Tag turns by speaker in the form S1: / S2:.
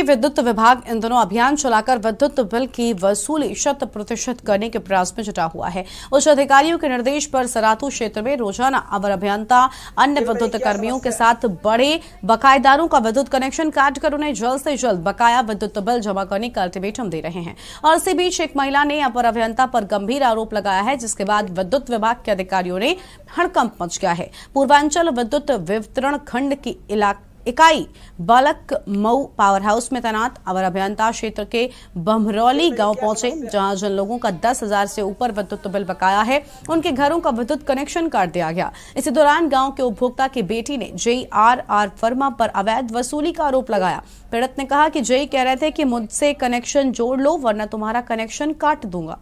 S1: केंद्रीय विद्युत विभाग इन दोनों अभियान चलाकर विद्युत बिल की वसूली शत प्रतिशत करने के प्रयास में जुटा हुआ है उच्च अधिकारियों के निर्देश पर सरातू क्षेत्र में रोजाना अवर अभियंता अन्य विद्युत कर्मियों के साथ बड़े बकायेदारों का विद्युत कनेक्शन काटकर उन्हें जल्द से जल्द बकाया विद्युत बिल जमा करने का अल्टीमेटम दे रहे हैं और इसी बीच एक महिला ने अपर अभियंता पर गंभीर आरोप लगाया है जिसके बाद विद्युत विभाग के अधिकारियों ने हड़कंप मच गया है पूर्वांचल विद्युत वितरण खंड की इलाके इकाई बालक मऊ पावर हाउस में तैनात अवर अभियंता क्षेत्र के बमरौली गांव पहुंचे जहां जिन लोगों का दस हजार से ऊपर विद्युत बिल बकाया है उनके घरों का विद्युत कनेक्शन काट दिया गया इसी दौरान गांव के उपभोक्ता की बेटी ने जेई आर आर वर्मा पर अवैध वसूली का आरोप लगाया पीड़ित ने कहा कि जेई कह रहे थे कि मुझसे कनेक्शन जोड़ लो वरना तुम्हारा कनेक्शन काट दूंगा